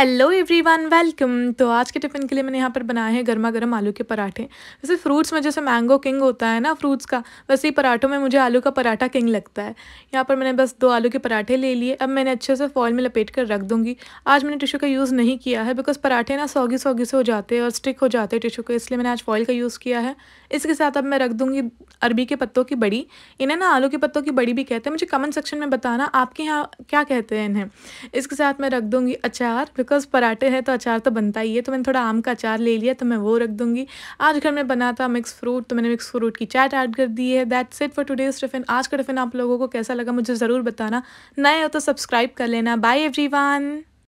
hello everyone welcome तो आज के टिफ़िन के लिए मैंने यहाँ पर बनाए हैं गर्मा गर्म आलू के पराठे वैसे फ्रूट्स में जैसे मैंगो किंग होता है ना फ्रूट्स का वैसे ही पराठों में मुझे आलू का पराठा किंग लगता है यहाँ पर मैंने बस दो आलू के पराठे ले लिए अब मैंने अच्छे से फॉल में लपेट कर रख दूँगी आज मैंने टिशू का यूज़ नहीं किया है बिकॉज पराठे ना सौगी सौगी से हो जाते हैं और स्टिक हो जाते हैं टिशू के इसलिए मैंने आज फॉल का यूज़ किया है इसके साथ अब मैं रख दूँगी अरबी के पत्तों की बड़ी इन्हें ना आलू के पत्तों की बड़ी भी कहते हैं मुझे कमेंट सेक्शन में बताना आपके यहाँ क्या कहते हैं इन्हें इसके साथ मैं रख दूँगी अचार बिकॉज पराठे हैं तो अचार तो बनता ही है तो मैंने थोड़ा आम का अचार ले लिया तो मैं वो रख दूंगी आज घर में बना था मिक्स फ्रूट तो मैंने मिक्स फ्रूट की चाट ऐड कर दी है that set for today's tiffin आज का टिफिन आप लोगों को कैसा लगा मुझे ज़रूर बताना नए हो तो सब्सक्राइब कर लेना बाय एवरी